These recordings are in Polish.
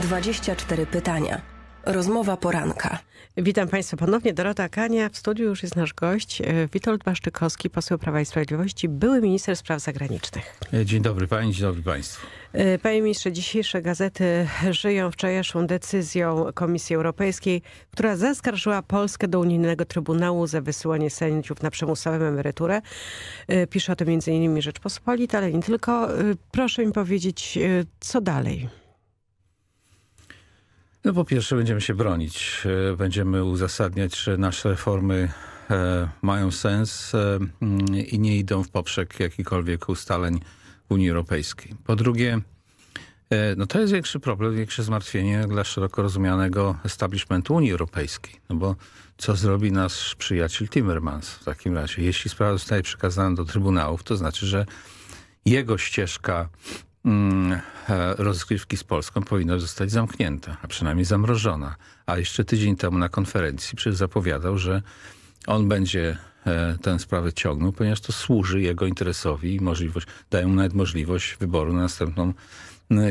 24 pytania. Rozmowa poranka. Witam Państwa ponownie. Dorota Kania. W studiu już jest nasz gość e, Witold Baszczykowski, poseł Prawa i Sprawiedliwości, były minister spraw zagranicznych. E, dzień dobry Pani, dzień dobry Państwu. E, panie ministrze, dzisiejsze gazety żyją wczorajszą decyzją Komisji Europejskiej, która zaskarżyła Polskę do Unijnego Trybunału za wysyłanie sędziów na przymusową emeryturę. Pisze o tym m.in. Rzeczpospolita, ale nie tylko. Proszę mi powiedzieć, co dalej? No po pierwsze będziemy się bronić. E, będziemy uzasadniać, że nasze reformy e, mają sens e, mm, i nie idą w poprzek jakichkolwiek ustaleń Unii Europejskiej. Po drugie, no to jest większy problem, większe zmartwienie dla szeroko rozumianego establishmentu Unii Europejskiej. No bo co zrobi nasz przyjaciel Timmermans w takim razie? Jeśli sprawa zostaje przekazana do trybunałów, to znaczy, że jego ścieżka Mm, e, rozgrywki z Polską powinna zostać zamknięta, a przynajmniej zamrożona. A jeszcze tydzień temu na konferencji przecież zapowiadał, że on będzie e, tę sprawę ciągnął, ponieważ to służy jego interesowi i możliwość, daje mu nawet możliwość wyboru na następną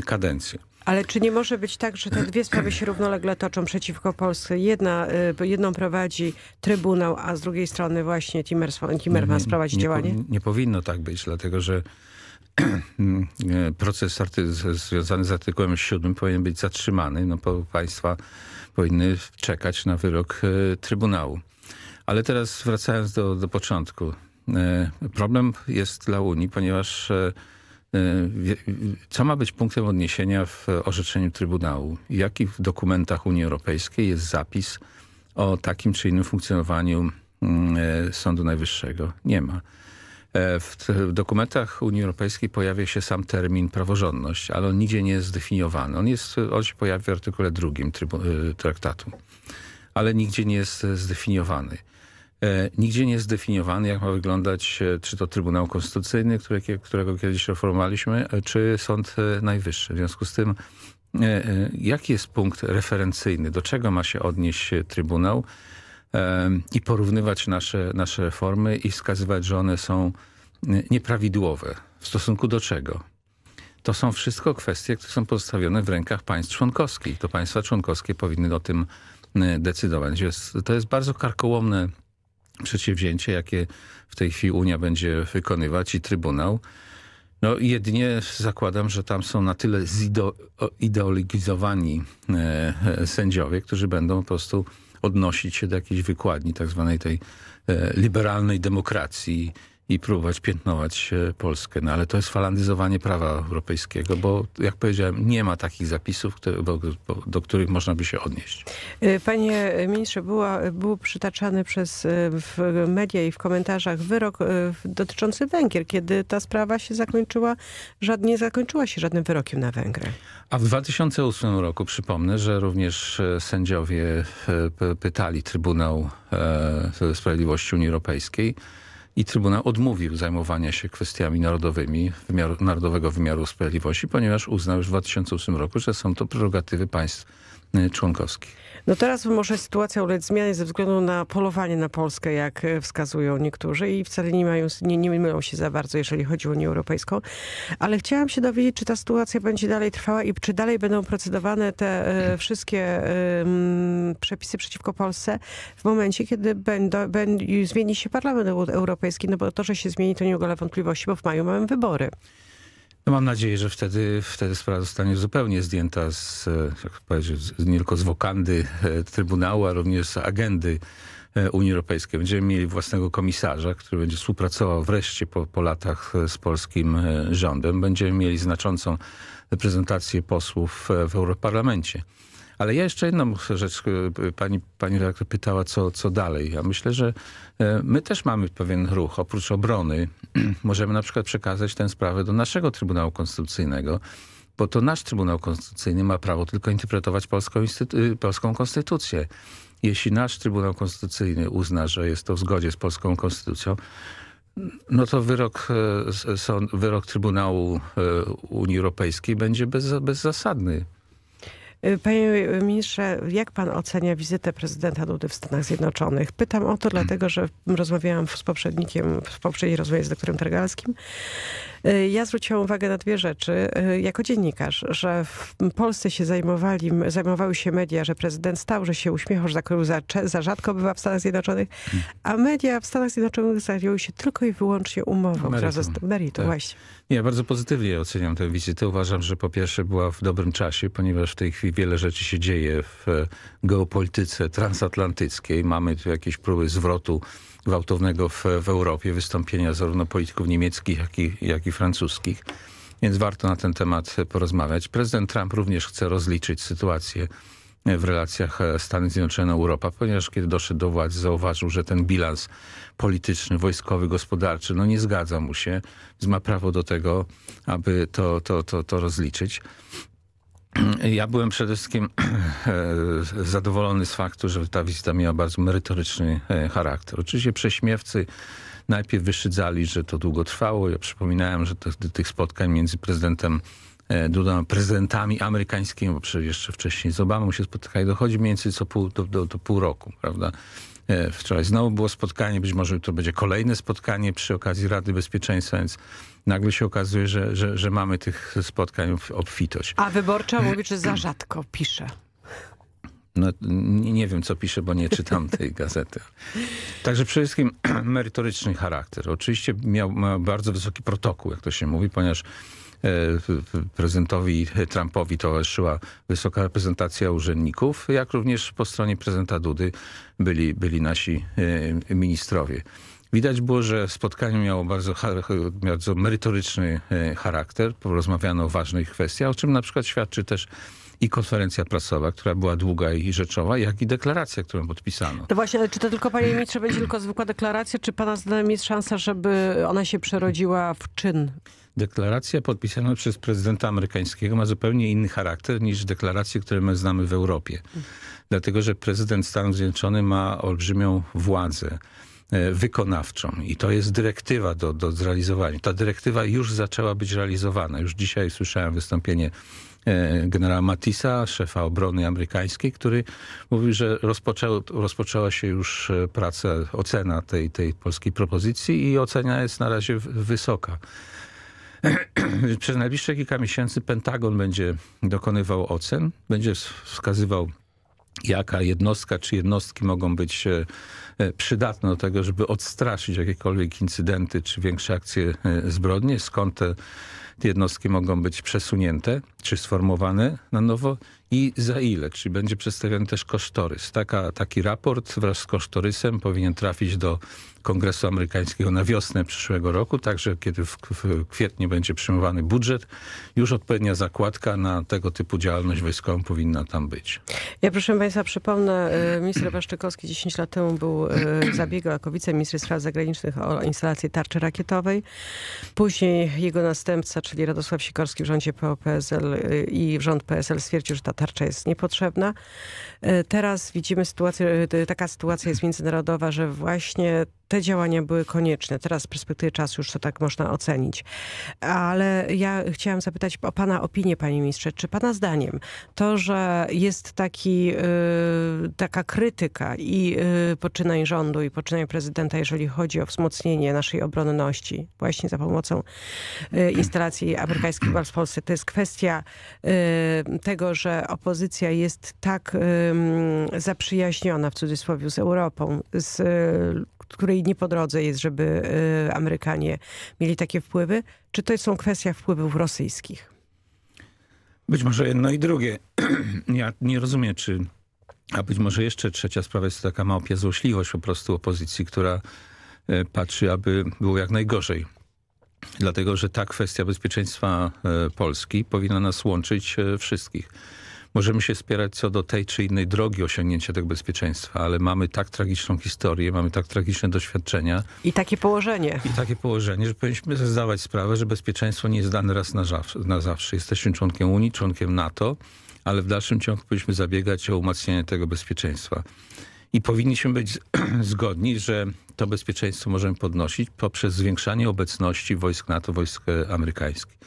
kadencję. Ale czy nie może być tak, że te dwie sprawy się równolegle toczą przeciwko Polsce? Jedna, e, jedną prowadzi Trybunał, a z drugiej strony właśnie Timmermans, prowadzi nie, działanie? nie powinno tak być, dlatego że proces związany z artykułem 7 powinien być zatrzymany, no bo państwa powinny czekać na wyrok e, Trybunału. Ale teraz wracając do, do początku. E, problem jest dla Unii, ponieważ e, co ma być punktem odniesienia w orzeczeniu Trybunału? Jaki w dokumentach Unii Europejskiej jest zapis o takim czy innym funkcjonowaniu mm, Sądu Najwyższego? Nie ma. E, w dokumentach Unii Europejskiej pojawia się sam termin praworządność, ale on nigdzie nie jest zdefiniowany. On, jest, on się pojawia w artykule drugim e, traktatu, ale nigdzie nie jest e, zdefiniowany. Nigdzie nie jest zdefiniowany, jak ma wyglądać czy to Trybunał Konstytucyjny, którego kiedyś reformowaliśmy, czy Sąd Najwyższy. W związku z tym, jaki jest punkt referencyjny, do czego ma się odnieść Trybunał, i porównywać nasze, nasze formy i wskazywać, że one są e, nieprawidłowe. W stosunku do czego? To są wszystko kwestie, które są pozostawione w rękach państw członkowskich. To państwa członkowskie powinny o tym e, decydować. to jest bardzo karkołomne przedsięwzięcie, jakie w tej chwili Unia będzie wykonywać i Trybunał. No jedynie zakładam, że tam są na tyle zideologizowani e, sędziowie, którzy będą po prostu odnosić się do jakiejś wykładni tak zwanej tej e, liberalnej demokracji i próbować piętnować e, Polskę. No ale to jest falandyzowanie prawa europejskiego, bo jak powiedziałem, nie ma takich zapisów, które, do, do, których można by się odnieść. E, panie ministrze, była, był przytaczany przez e, w media i w komentarzach wyrok dotyczący Węgier, kiedy ta sprawa się zakończyła, żad, nie zakończyła się żadnym wyrokiem na Węgry. A w 2008 roku, przypomnę, że również sędziowie pytali Trybunał Sprawiedliwości Unii Europejskiej, i Trybunał odmówił zajmowania się kwestiami narodowymi wymiaru, Narodowego Wymiaru Sprawiedliwości, ponieważ uznał już w 2008 roku, że są to prerogatywy państw Y, członkowskich. No teraz może sytuacja ulec zmianie ze względu na polowanie na Polskę, jak y, wskazują niektórzy i wcale nie, mają, nie, nie mylą się za bardzo, jeżeli chodzi o Unię Europejską. Ale chciałam się dowiedzieć, czy ta sytuacja będzie dalej trwała i czy dalej będą procedowane te y, wszystkie przepisy przeciwko Polsce w momencie, kiedy będą, będą, zmieni się Parlament Europejski, no bo to, że się zmieni, to nie ulega wątpliwości, bo w maju mamy wybory. No mam nadzieję, że wtedy, wtedy sprawa zostanie zupełnie zdjęta z, e, jak powiedzieć, nie tylko z wokandy e, Trybunału, a również z agendy e, Unii Europejskiej. Będziemy mieli własnego komisarza, który będzie współpracował wreszcie po, po latach z polskim rządem. Będziemy mieli znaczącą reprezentację posłów w Europarlamencie. Ale ja jeszcze jedną rzecz, y, y, pani, pani redaktor pytała, co, co dalej. Ja myślę, że e, my też mamy pewien ruch. Oprócz obrony możemy na przykład przekazać tę sprawę do naszego Trybunału Konstytucyjnego, bo to nasz Trybunał Konstytucyjny ma prawo tylko interpretować polską, y, polską konstytucję. Jeśli nasz Trybunał Konstytucyjny uzna, że jest to w zgodzie z polską konstytucją, no to wyrok, e, wyrok Trybunału e, Unii Europejskiej będzie bez, bezzasadny. Y, panie ministrze, jak pan ocenia wizytę prezydenta Dudy w Stanach Zjednoczonych? Pytam o to dlatego, że rozmawiałam z poprzednikiem, w poprzedniej rozmowie z doktorem Targalskim Y, ja zwróciłam uwagę na dwie rzeczy. Y, jako dziennikarz, że w Polsce się zajmowali, zajmowały się media, że prezydent stał, że się uśmiechał, że za, za, za rzadko bywa w Stanach Zjednoczonych, a media w Stanach Zjednoczonych zajęły się tylko i wyłącznie umową. Meritum, tak. właśnie. Nie, bardzo pozytywnie oceniam tę wizytę. Uważam, że po pierwsze była w dobrym czasie, ponieważ w tej chwili wiele rzeczy się dzieje w e, geopolityce transatlantyckiej. Mamy tu jakieś próby zwrotu gwałtownego w, w Europie, wystąpienia zarówno polityków niemieckich, jak i, jak i francuskich. Więc warto na ten temat porozmawiać. Prezydent Trump również chce rozliczyć sytuację w relacjach e, Stany Zjednoczone-Europa, ponieważ kiedy doszedł do władzy zauważył, że ten bilans polityczny, wojskowy, gospodarczy, no nie zgadza mu się, więc ma prawo do tego, aby to, to, to, to rozliczyć. Ja byłem przede wszystkim e, zadowolony z faktu, że ta wizyta miała bardzo merytoryczny e, charakter. Oczywiście prześmiewcy najpierw wyszydzali, że to długo trwało. Ja przypominałem, że tych spotkań między prezydentem e, Dudą, prezydentami amerykańskimi, bo przecież jeszcze wcześniej z Obamą się spotykali, dochodzi mniej więcej co pół, do, do, do pół roku, prawda? E, wczoraj znowu było spotkanie, być może to będzie kolejne spotkanie przy okazji Rady Bezpieczeństwa, więc nagle się okazuje, że, że, że mamy tych spotkań obfitość. A wyborcza mówi, że za rzadko pisze. No, nie wiem, co pisze, bo nie czytam tej gazety. Także przede wszystkim merytoryczny charakter. Oczywiście miał, miał bardzo wysoki protokół, jak to się mówi, ponieważ E, prezydentowi Trumpowi towarzyszyła wysoka reprezentacja urzędników, jak również po stronie prezydenta Dudy byli, byli nasi e, ministrowie. Widać było, że spotkanie miało bardzo, bardzo merytoryczny e, charakter. Rozmawiano o ważnych kwestiach, o czym na przykład świadczy też i konferencja prasowa, która była długa i rzeczowa, jak i deklaracja, którą podpisano. To właśnie, czy to tylko, panie ministrze, będzie tylko zwykła deklaracja, czy pana zdaniem jest szansa, żeby ona się przerodziła w czyn? deklaracja podpisana przez prezydenta amerykańskiego ma zupełnie inny charakter niż deklaracje, które my znamy w Europie. Dlatego, że prezydent Stanów Zjednoczonych ma olbrzymią władzę e, wykonawczą i to jest dyrektywa do, do zrealizowania. Ta dyrektywa już zaczęła być realizowana. Już dzisiaj słyszałem wystąpienie e, generała Matisa, szefa obrony amerykańskiej, który mówił, że rozpoczęło, rozpoczęła się już e, praca, ocena tej, tej polskiej propozycji i ocena jest na razie wysoka. przez najbliższe kilka miesięcy Pentagon będzie dokonywał ocen, będzie wskazywał jaka jednostka czy jednostki mogą być e, e, przydatne do tego, żeby odstraszyć jakiekolwiek incydenty czy większe akcje e, zbrodni, skąd te jednostki mogą być przesunięte czy sformowane na nowo i za ile, czyli będzie przedstawiony też kosztorys. Taka, taki raport wraz z kosztorysem powinien trafić do Kongresu Amerykańskiego na wiosnę przyszłego roku, także kiedy w, w kwietniu będzie przyjmowany budżet, już odpowiednia zakładka na tego typu działalność wojskową powinna tam być. Ja proszę Państwa przypomnę, y, minister Waszczykowski 10 lat temu był y, zabiegał jako wiceminister spraw zagranicznych o instalację tarczy rakietowej. Później jego następca, czyli Radosław Sikorski w rządzie PO-PSL y, i rząd PSL stwierdził, że ta tarcza jest niepotrzebna. E, teraz widzimy sytuację, e, taka sytuacja jest międzynarodowa, że właśnie te działania były konieczne. Teraz z perspektywy czasu już to tak można ocenić. Ale ja chciałam zapytać o Pana opinię, Panie Ministrze. Czy Pana zdaniem to, że jest taki, y, taka krytyka i y, poczynań rządu i poczynań prezydenta, jeżeli chodzi o wzmocnienie naszej obronności właśnie za pomocą y, instalacji amerykańskich w Polsce, to jest kwestia tego, że opozycja jest tak zaprzyjaźniona w cudzysłowie z Europą, z której nie po drodze jest, żeby y, Amerykanie mieli takie wpływy? Czy to są kwestia wpływów rosyjskich? Być może jedno i drugie. Ja nie rozumiem, czy... A być może jeszcze trzecia sprawa jest taka małpia złośliwość po prostu opozycji, która y, patrzy, aby było jak najgorzej. Dlatego, że ta kwestia bezpieczeństwa y, Polski powinna nas łączyć wszystkich. Możemy się spierać co do tej czy innej drogi osiągnięcia tego bezpieczeństwa, ale mamy tak tragiczną historię, mamy tak tragiczne doświadczenia. I takie położenie. I takie położenie, że powinniśmy sobie zdawać sprawę, że bezpieczeństwo nie jest dane raz na zawsze. Na zawsze. Jesteśmy członkiem Unii, członkiem NATO, ale w dalszym ciągu powinniśmy zabiegać o umacnianie tego bezpieczeństwa. I powinniśmy być zgodni, że to bezpieczeństwo możemy podnosić poprzez zwiększanie obecności wojsk NATO, wojsk amerykańskich.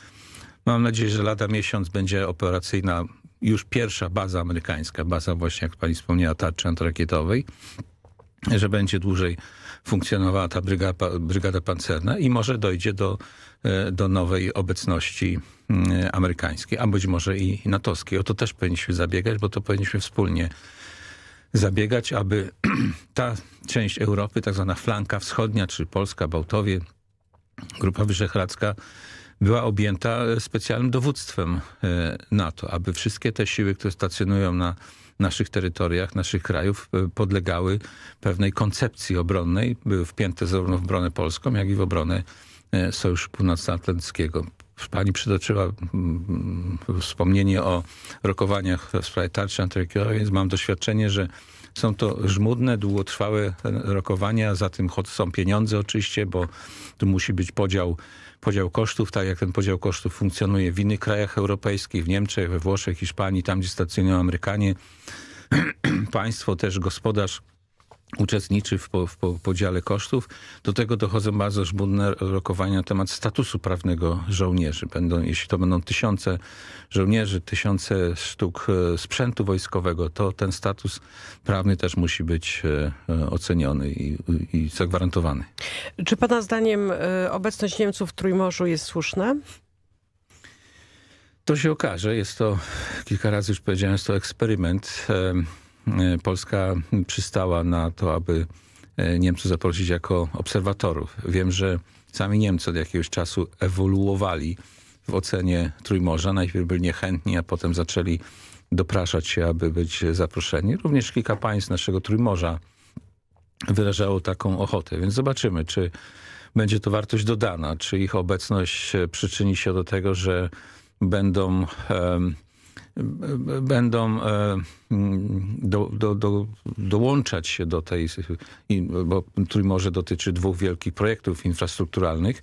Mam nadzieję, że lada miesiąc będzie operacyjna już pierwsza baza amerykańska, baza właśnie, jak pani wspomniała, tarczy antrakietowej, że będzie dłużej funkcjonowała ta brygada, brygada pancerna i może dojdzie do, e, do nowej obecności e, amerykańskiej, a być może i natowskiej. O to też powinniśmy zabiegać, bo to powinniśmy wspólnie zabiegać, aby ta część Europy, tak zwana flanka wschodnia, czy Polska, Bałtowie, Grupa Wyszehradzka, była objęta e, specjalnym dowództwem e, NATO, aby wszystkie te siły, które stacjonują na naszych terytoriach, naszych krajów e, podlegały pewnej koncepcji obronnej, były wpięte zarówno w obronę polską, jak i w obronę Sojuszu Północnoatlantyckiego. Pani przytoczyła mm, wspomnienie o rokowaniach w sprawie tarczy antyrokierowej, więc mam doświadczenie, że są to żmudne, długotrwałe rokowania, za tym są pieniądze oczywiście, bo tu musi być podział podział kosztów, tak jak ten podział kosztów funkcjonuje w innych krajach europejskich, w Niemczech, we Włoszech, Hiszpanii, tam gdzie stacjonują Amerykanie. Państwo też gospodarz uczestniczy w, po, w po, podziale kosztów. Do tego dochodzą bardzo żmudne rokowania na temat statusu prawnego żołnierzy. Będą, jeśli to będą tysiące żołnierzy, tysiące sztuk e, sprzętu wojskowego, to ten status prawny też musi być e, e, oceniony i, i zagwarantowany. Czy pana zdaniem obecność Niemców w Trójmorzu jest słuszna? To się okaże. Jest to, kilka razy już powiedziałem, jest to eksperyment. E, Polska przystała na to, aby e, Niemców zaprosić jako obserwatorów. Wiem, że sami Niemcy od jakiegoś czasu ewoluowali w ocenie Trójmorza. Najpierw byli niechętni, a potem zaczęli dopraszać się, aby być zaproszeni. Również kilka państw naszego Trójmorza wyrażało taką ochotę. Więc zobaczymy, czy będzie to wartość dodana, czy ich obecność e, przyczyni się do tego, że będą... Um, będą e, do, do, do, dołączać się do tej, bo Trójmorze dotyczy dwóch wielkich projektów infrastrukturalnych,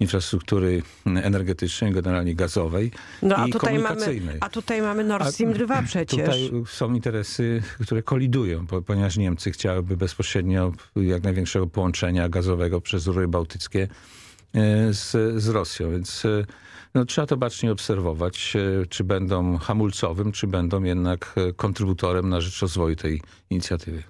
infrastruktury energetycznej, generalnie gazowej no, a i tutaj komunikacyjnej. Mamy, a tutaj mamy Nord Stream 2 przecież. Tutaj są interesy, które kolidują, ponieważ Niemcy chciałyby bezpośrednio jak największego połączenia gazowego przez Rury Bałtyckie e, z, z Rosją, więc e, no, trzeba to bacznie obserwować, e, czy będą hamulcowym, czy będą jednak e, kontrybutorem na rzecz rozwoju tej inicjatywy.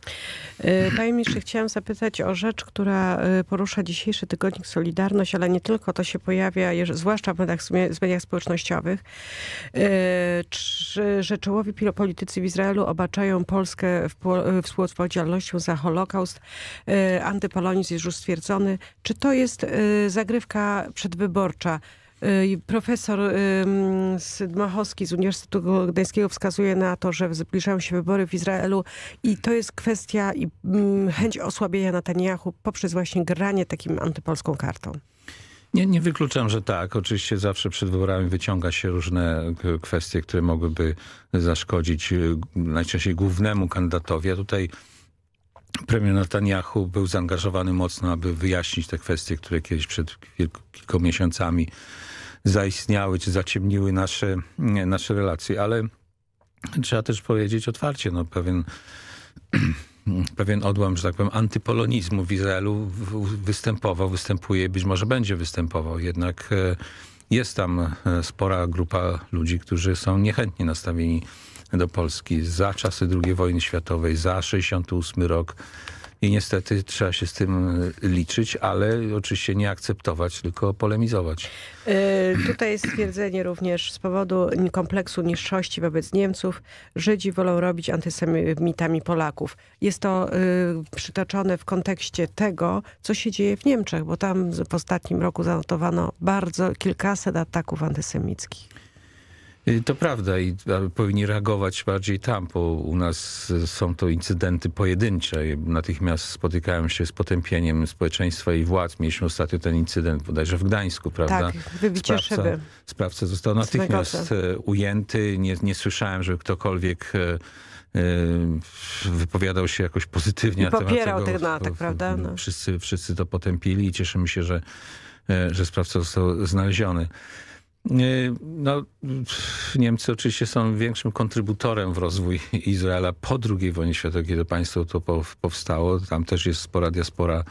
E, panie ministrze, chciałam zapytać o rzecz, która porusza dzisiejszy tygodnik Solidarność, ale nie tylko, to się pojawia, zwłaszcza w mediach, w mediach społecznościowych. Czy, że czołowi politycy w Izraelu obaczają Polskę współodpowiedzialnością za Holokaust. Antypolonizm jest już stwierdzony. Czy to jest zagrywka przedwyborcza? Y, profesor Dmachowski z Uniwersytetu Gdańskiego wskazuje na to, że zbliżają się wybory w Izraelu i to jest kwestia i chęć osłabienia Netanyahu poprzez właśnie granie takim antypolską kartą. Nie, nie wykluczam, że tak. Oczywiście zawsze przed wyborami wyciąga się różne kwestie, które mogłyby zaszkodzić y, najczęściej głównemu kandydatowi. A tutaj premier Netanyahu był zaangażowany mocno, aby wyjaśnić te kwestie, które kiedyś przed kilku, kilku miesiącami zaistniały czy zaciemniły nasze, nasze relacje. Ale trzeba też powiedzieć otwarcie, no pewien pewien odłam, że tak powiem, antypolonizmu w Izraelu występował, występuje, być może będzie występował. Jednak e, jest tam e, spora grupa ludzi, którzy są niechętnie nastawieni do Polski za czasy II wojny światowej, za 68 rok, i niestety trzeba się z tym e, liczyć, ale oczywiście nie akceptować, tylko polemizować. E, tutaj jest stwierdzenie również z powodu kompleksu niższości wobec Niemców. Żydzi wolą robić antysemitami Polaków. Jest to e, przytoczone w kontekście tego, co się dzieje w Niemczech, bo tam w ostatnim roku zanotowano bardzo kilkaset ataków antysemickich. Y, to prawda i powinni reagować bardziej tam, bo u nas y, są to incydenty pojedyncze. Natychmiast spotykałem się z potępieniem społeczeństwa i władz. Mieliśmy ostatnio ten incydent bodajże w Gdańsku, prawda? Tak, wybicie sprawca, szyby. Sprawca został natychmiast y, ujęty. Nie, nie słyszałem, żeby ktokolwiek wypowiadał się jakoś pozytywnie. I popierał ten atak, prawda? No. Wszyscy, wszyscy to potępili i cieszymy się, że, że sprawca został znaleziony. Y, no, Niemcy oczywiście są większym kontrybutorem w rozwój Izraela po II wojnie światowej, kiedy państwo to powstało. Tam też jest spora diaspora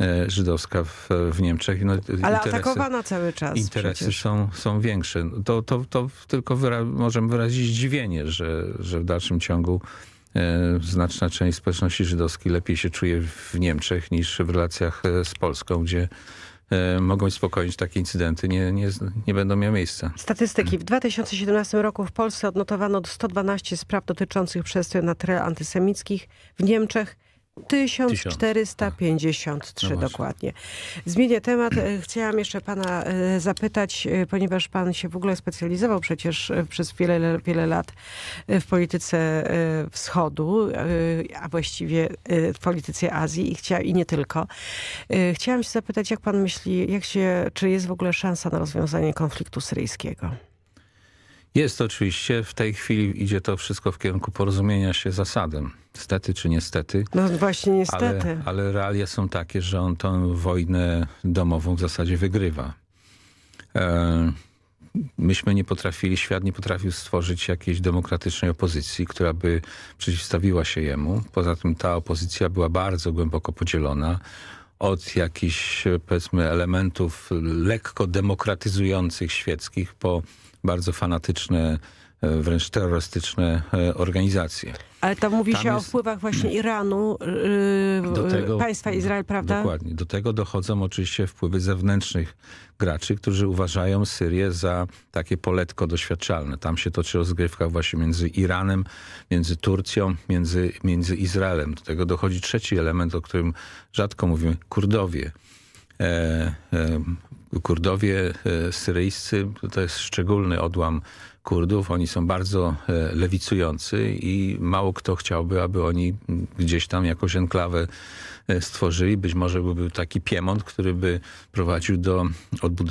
e, żydowska w, w Niemczech. No, Ale interesy, atakowana cały czas. Interesy są, są większe. To, to, to tylko wyra możemy wyrazić zdziwienie, że, że w dalszym ciągu e, znaczna część społeczności żydowskiej lepiej się czuje w Niemczech niż w relacjach e, z Polską, gdzie E, mogą uspokoić takie incydenty, nie, nie, nie będą miały miejsca. Statystyki. W 2017 roku w Polsce odnotowano 112 spraw dotyczących przestępstw na tle antysemickich. W Niemczech 1453 no dokładnie. Zmienię temat. E, chciałam jeszcze pana e, zapytać, e, ponieważ pan się w ogóle specjalizował przecież przez wiele, wiele lat w polityce wschodu, a właściwie w polityce Azji i, i nie tylko. Chciałam się zapytać, jak pan myśli, jak się, czy jest w ogóle szansa na rozwiązanie konfliktu syryjskiego? Jest oczywiście. W tej chwili idzie to wszystko w kierunku porozumienia się zasadem. Stety czy niestety. No właśnie niestety. Ale, ale realia są takie, że on tę wojnę domową w zasadzie wygrywa. E, myśmy nie potrafili, świat nie potrafił stworzyć jakiejś demokratycznej opozycji, która by przeciwstawiła się jemu. Poza tym ta opozycja była bardzo głęboko podzielona od jakichś, e, powiedzmy, elementów lekko demokratyzujących świeckich po bardzo fanatyczne, e, wręcz terrorystyczne e, organizacje. Ale tam mówi tam się jest... o wpływach właśnie mm. Iranu, yy, tego, państwa Izrael, prawda? Dokładnie. Do tego dochodzą oczywiście wpływy zewnętrznych graczy, którzy uważają Syrię za takie poletko doświadczalne. Tam się toczy rozgrywka właśnie między Iranem, między Turcją, między, między Izraelem. Do tego dochodzi trzeci element, o którym rzadko mówimy, Kurdowie. E, e, Kurdowie e, syryjscy to jest szczególny odłam Kurdów. Oni są bardzo e, lewicujący i mało kto chciałby, aby oni gdzieś tam jakąś enklawę e, stworzyli. Być może byłby taki Piemont, który by prowadził do,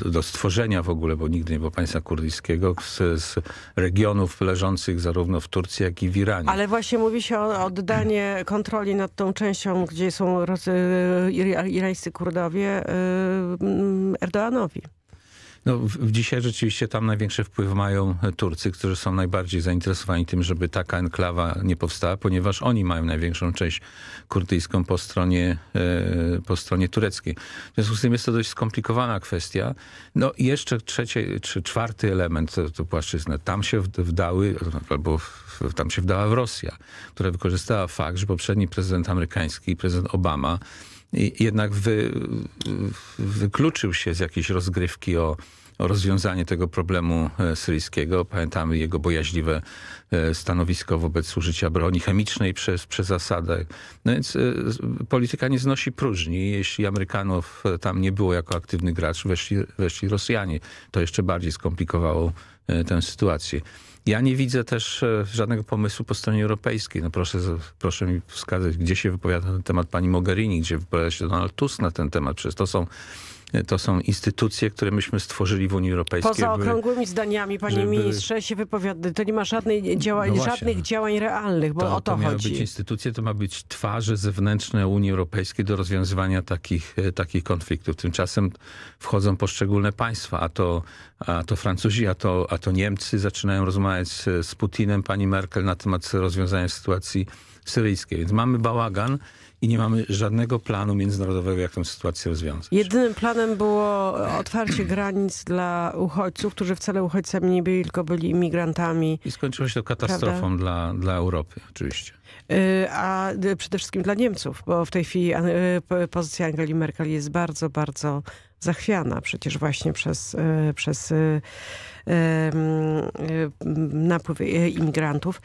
do stworzenia w ogóle, bo nigdy nie było państwa kurdyjskiego, z, z, regionów leżących zarówno w Turcji, jak i w Iranie. Ale właśnie mówi się o oddanie kontroli nad tą częścią, gdzie są e, irańscy Kurdowie Erdoanowi. No, w, dzisiaj rzeczywiście tam największy wpływ mają e, Turcy, którzy są najbardziej zainteresowani tym, żeby taka enklawa nie powstała, ponieważ oni mają największą część kurdyjską po stronie, e, po stronie tureckiej. W związku z tym jest to dość skomplikowana kwestia. No i jeszcze trzeci czy czwarty element to, to płaszczyzna. Tam się wdały, albo w, tam się wdała w Rosja, która wykorzystała fakt, że poprzedni prezydent amerykański, prezydent Obama jednak wy, wykluczył się z jakiejś rozgrywki o, o rozwiązanie tego problemu e, syryjskiego. Pamiętamy jego bojaźliwe e, stanowisko wobec użycia broni chemicznej przez, przez Asadę. No więc e, polityka nie znosi próżni. Jeśli Amerykanów tam nie było jako aktywny gracz, weszli, weszli Rosjanie. To jeszcze bardziej skomplikowało tę sytuację. Ja nie widzę też e, żadnego pomysłu po stronie europejskiej. No proszę, proszę mi wskazać, gdzie się wypowiada na ten temat pani Mogherini, gdzie wypowiada się Donald Tusk na ten temat. Przecież to są E, to są instytucje, które myśmy stworzyli w Unii Europejskiej. Poza okrągłymi zdaniami, panie żeby... ministrze, się wypowiada. To nie ma żadnej działań, no żadnych działań realnych, bo to, o to, to chodzi. To ma być instytucje, to ma być twarze zewnętrzne Unii Europejskiej do rozwiązywania takich, e, takich konfliktów. Tymczasem wchodzą poszczególne państwa, a to, a to Francuzi, a to, a to Niemcy zaczynają rozmawiać z, z Putinem, pani Merkel na temat rozwiązania sytuacji syryjskiej. Więc mamy bałagan, i nie mamy żadnego planu międzynarodowego, jak tę sytuację rozwiązać. Jedynym planem było otwarcie granic dla uchodźców, którzy wcale uchodźcami nie byli, tylko byli imigrantami. I skończyło się to katastrofą dla, dla Europy, oczywiście. Y, a y, przede wszystkim dla Niemców, bo w tej chwili y, pozycja Angeli Merkel jest bardzo, bardzo zachwiana przecież właśnie przez, e, przez e, e, napływ imigrantów.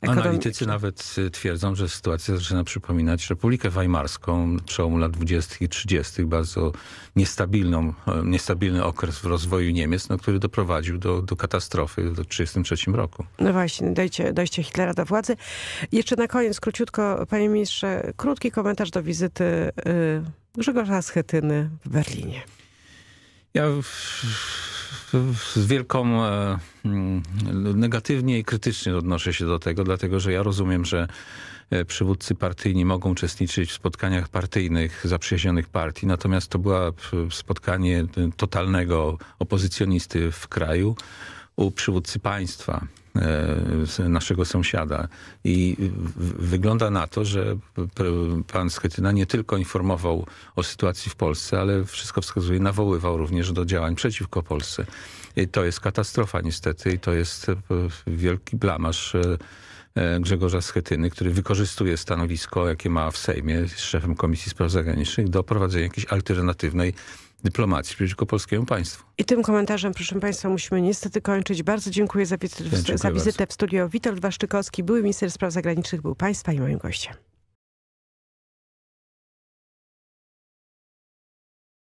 Analitycy nawet twierdzą, że sytuacja zaczyna przypominać Republikę Weimarską przełomu lat 20. i 30. Bardzo niestabilną, niestabilny okres w rozwoju Niemiec, no, który doprowadził do, do katastrofy w 1933 roku. No właśnie, dojście, dojście Hitlera do władzy. Jeszcze na koniec króciutko, panie ministrze, krótki komentarz do wizyty Grzegorza Schetyny w Berlinie. Ja z wielką e, mm, negatywnie i krytycznie odnoszę się do tego, dlatego że ja rozumiem, że e, przywódcy partyjni mogą uczestniczyć w spotkaniach partyjnych zaprzyjaźnionych partii, natomiast to było spotkanie e, totalnego opozycjonisty w kraju u przywódcy państwa naszego sąsiada. I wygląda na to, że pan Schetyna nie tylko informował o sytuacji w Polsce, ale wszystko wskazuje, nawoływał również do działań przeciwko Polsce. I to jest katastrofa niestety i to jest e, wielki blamasz e, e, Grzegorza Schetyny, który wykorzystuje stanowisko, jakie ma w Sejmie z szefem Komisji Spraw Zagranicznych do prowadzenia jakiejś alternatywnej dyplomacji przeciwko polskiemu państwu. I tym komentarzem, proszę Państwa, musimy niestety kończyć. Bardzo dziękuję za, dziękuję za wizytę bardzo. w studio. Witold Waszczykowski, były minister spraw zagranicznych, był Państwa i moim gościem.